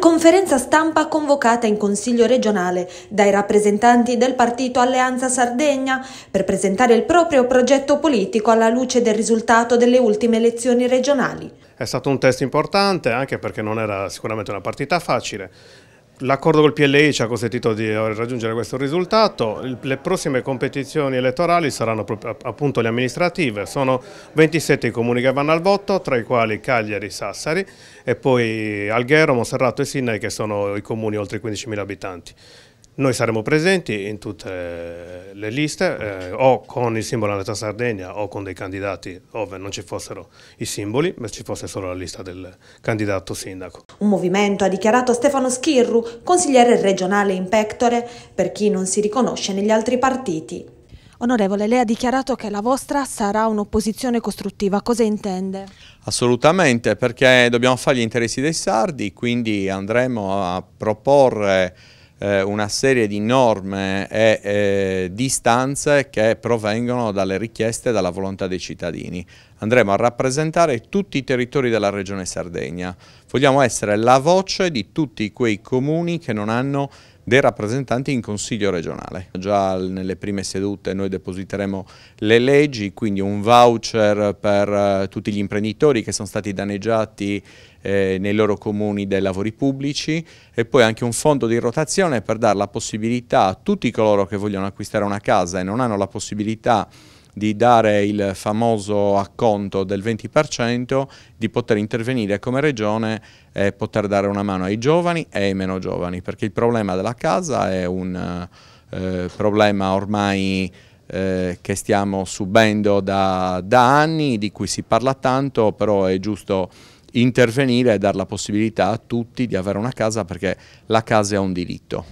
conferenza stampa convocata in Consiglio regionale dai rappresentanti del partito Alleanza Sardegna per presentare il proprio progetto politico alla luce del risultato delle ultime elezioni regionali. È stato un test importante anche perché non era sicuramente una partita facile L'accordo col PLI ci ha consentito di eh, raggiungere questo risultato, le prossime competizioni elettorali saranno appunto le amministrative, sono 27 i comuni che vanno al voto, tra i quali Cagliari, Sassari e poi Alghero, Monserrato e Sinai che sono i comuni oltre 15.000 abitanti. Noi saremo presenti in tutte le liste, eh, o con il simbolo della Sardegna o con dei candidati dove non ci fossero i simboli, ma ci fosse solo la lista del candidato sindaco. Un movimento, ha dichiarato Stefano Schirru, consigliere regionale in pectore, per chi non si riconosce negli altri partiti. Onorevole, lei ha dichiarato che la vostra sarà un'opposizione costruttiva, cosa intende? Assolutamente, perché dobbiamo fare gli interessi dei sardi, quindi andremo a proporre eh, una serie di norme e eh, distanze che provengono dalle richieste e dalla volontà dei cittadini. Andremo a rappresentare tutti i territori della regione Sardegna. Vogliamo essere la voce di tutti quei comuni che non hanno dei rappresentanti in Consiglio regionale. Già nelle prime sedute noi depositeremo le leggi, quindi un voucher per eh, tutti gli imprenditori che sono stati danneggiati eh, nei loro comuni dai lavori pubblici e poi anche un fondo di rotazione per dare la possibilità a tutti coloro che vogliono acquistare una casa e non hanno la possibilità di dare il famoso acconto del 20%, di poter intervenire come regione e poter dare una mano ai giovani e ai meno giovani, perché il problema della casa è un eh, problema ormai eh, che stiamo subendo da, da anni, di cui si parla tanto, però è giusto intervenire e dare la possibilità a tutti di avere una casa perché la casa è un diritto.